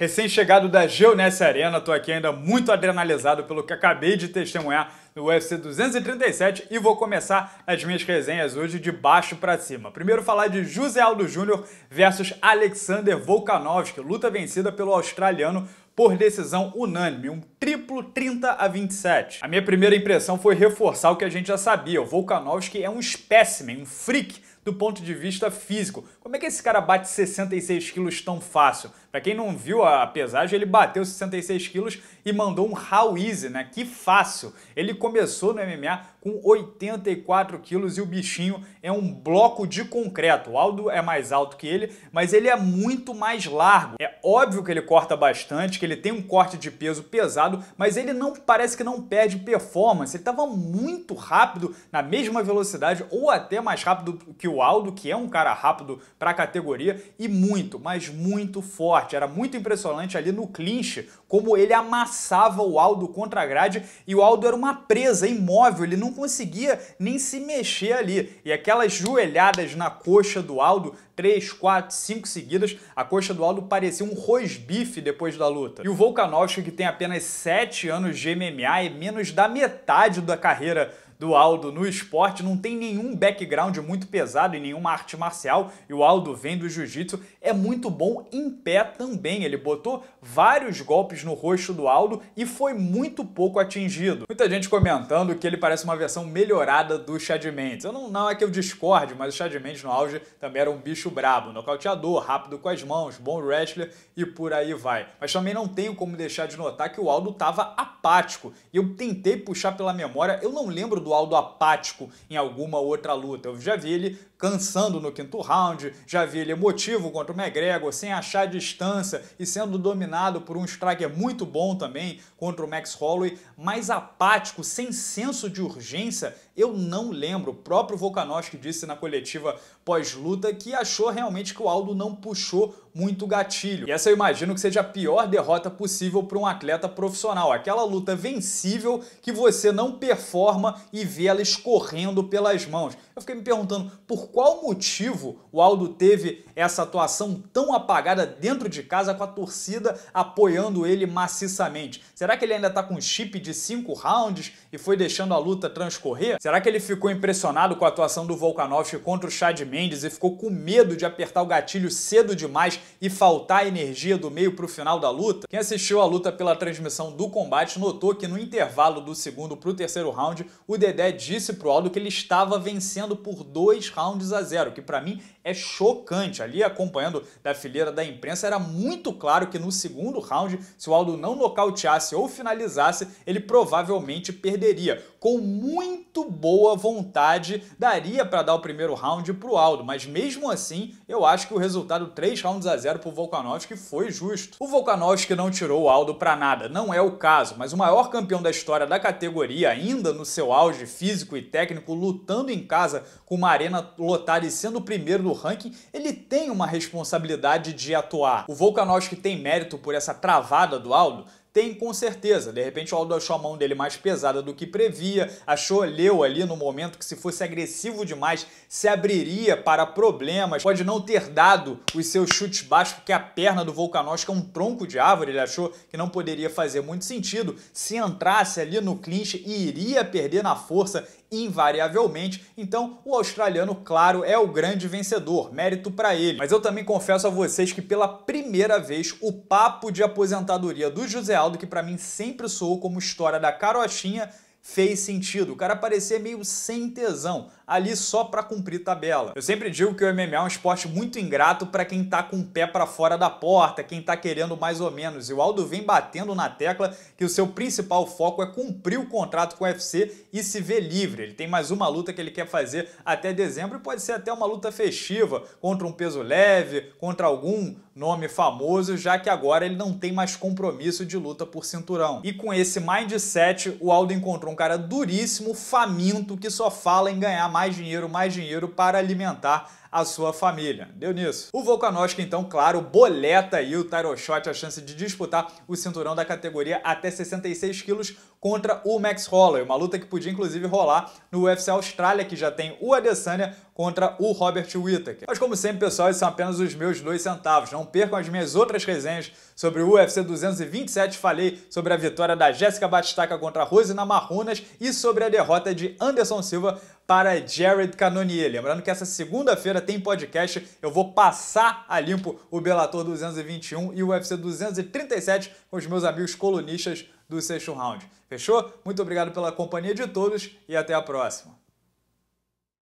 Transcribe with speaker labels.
Speaker 1: Recém-chegado da Geoness Arena, tô aqui ainda muito adrenalizado pelo que acabei de testemunhar no UFC 237 e vou começar as minhas resenhas hoje de baixo para cima. Primeiro falar de José Aldo Júnior versus Alexander Volkanovski, luta vencida pelo australiano por decisão unânime, um triplo 30 a 27. A minha primeira impressão foi reforçar o que a gente já sabia, o Volkanovski é um espécimen, um freak do ponto de vista físico. Como é que esse cara bate 66 quilos tão fácil? Para quem não viu a pesagem, ele bateu 66 quilos e mandou um how easy, né? Que fácil! Ele começou no MMA com 84 quilos e o bichinho é um bloco de concreto. O Aldo é mais alto que ele, mas ele é muito mais largo. É óbvio que ele corta bastante, que ele tem um corte de peso pesado, mas ele não parece que não perde performance. Ele estava muito rápido, na mesma velocidade ou até mais rápido que o Aldo, que é um cara rápido para a categoria e muito, mas muito forte forte. Era muito impressionante ali no clinch, como ele amassava o Aldo contra a grade e o Aldo era uma presa imóvel, ele não conseguia nem se mexer ali. E aquelas joelhadas na coxa do Aldo, 3, 4, 5 seguidas, a coxa do Aldo parecia um rosbife depois da luta. E o Volkanovski, que tem apenas 7 anos de MMA, é menos da metade da carreira do Aldo no esporte, não tem nenhum background muito pesado em nenhuma arte marcial, e o Aldo vem do jiu-jitsu, é muito bom em pé também. Ele botou vários golpes no rosto do Aldo e foi muito pouco atingido. Muita gente comentando que ele parece uma versão melhorada do Chad Mendes. Eu não, não é que eu discorde, mas o Chad Mendes no auge também era um bicho brabo, nocauteador, rápido com as mãos, bom wrestler e por aí vai. Mas também não tenho como deixar de notar que o Aldo estava apático. Eu tentei puxar pela memória, eu não lembro do do Aldo apático em alguma outra luta. Eu já vi ele cansando no quinto round, já vi ele emotivo contra o McGregor, sem achar distância e sendo dominado por um striker muito bom também contra o Max Holloway, mas apático, sem senso de urgência, eu não lembro. O próprio Volkanovski disse na coletiva pós-luta que achou realmente que o Aldo não puxou muito gatilho. E essa eu imagino que seja a pior derrota possível para um atleta profissional, aquela luta vencível que você não performa e e vê ela escorrendo pelas mãos. Eu fiquei me perguntando por qual motivo o Aldo teve essa atuação tão apagada dentro de casa com a torcida apoiando ele maciçamente. Será que ele ainda está com chip de cinco rounds e foi deixando a luta transcorrer? Será que ele ficou impressionado com a atuação do Volkanovski contra o Chad Mendes e ficou com medo de apertar o gatilho cedo demais e faltar a energia do meio para o final da luta? Quem assistiu a luta pela transmissão do combate notou que no intervalo do segundo para o terceiro round, o Dedé disse pro Aldo que ele estava vencendo por dois rounds a zero, que para mim é chocante. Ali, acompanhando da fileira da imprensa, era muito claro que no segundo round, se o Aldo não nocauteasse ou finalizasse, ele provavelmente perderia. Com muito boa vontade, daria para dar o primeiro round pro Aldo, mas mesmo assim, eu acho que o resultado 3 rounds a zero pro Volkanovski foi justo. O Volkanovski não tirou o Aldo para nada, não é o caso, mas o maior campeão da história da categoria, ainda no seu auge, auge físico e técnico, lutando em casa com uma arena lotada e sendo o primeiro do ranking, ele tem uma responsabilidade de atuar. O Volkanovski tem mérito por essa travada do Aldo? tem com certeza. De repente o Aldo achou a mão dele mais pesada do que previa, achou leu ali no momento que se fosse agressivo demais, se abriria para problemas, pode não ter dado os seus chutes baixos, porque a perna do Volkanovski é um tronco de árvore, ele achou que não poderia fazer muito sentido. Se entrasse ali no clinch, e iria perder na força invariavelmente. Então, o australiano, claro, é o grande vencedor, mérito para ele. Mas eu também confesso a vocês que pela primeira vez o papo de aposentadoria do José Aldo Reinaldo que para mim sempre soou como história da carochinha fez sentido. O cara parecia meio sem tesão, ali só para cumprir tabela. Eu sempre digo que o MMA é um esporte muito ingrato para quem tá com o pé para fora da porta, quem tá querendo mais ou menos. E o Aldo vem batendo na tecla que o seu principal foco é cumprir o contrato com o UFC e se ver livre. Ele tem mais uma luta que ele quer fazer até dezembro e pode ser até uma luta festiva contra um peso leve, contra algum nome famoso, já que agora ele não tem mais compromisso de luta por cinturão. E com esse mindset, o Aldo encontrou um cara duríssimo, faminto, que só fala em ganhar mais dinheiro, mais dinheiro para alimentar a sua família. Deu nisso. O Volkanovski, então, claro, boleta aí o Tyro Shot a chance de disputar o cinturão da categoria até 66 quilos contra o Max Holloway, uma luta que podia inclusive rolar no UFC Austrália, que já tem o Adesanya contra o Robert Whittaker. Mas como sempre, pessoal, esses são apenas os meus dois centavos. Não percam as minhas outras resenhas sobre o UFC 227. Falei sobre a vitória da Jéssica Batistaca contra Rosina Marrunas e sobre a derrota de Anderson Silva para Jared Cannonier. Lembrando que essa segunda-feira tem podcast, eu vou passar a limpo o Bellator 221 e o UFC 237 com os meus amigos colunistas do sexto round. Fechou? Muito obrigado pela companhia de todos e até a próxima.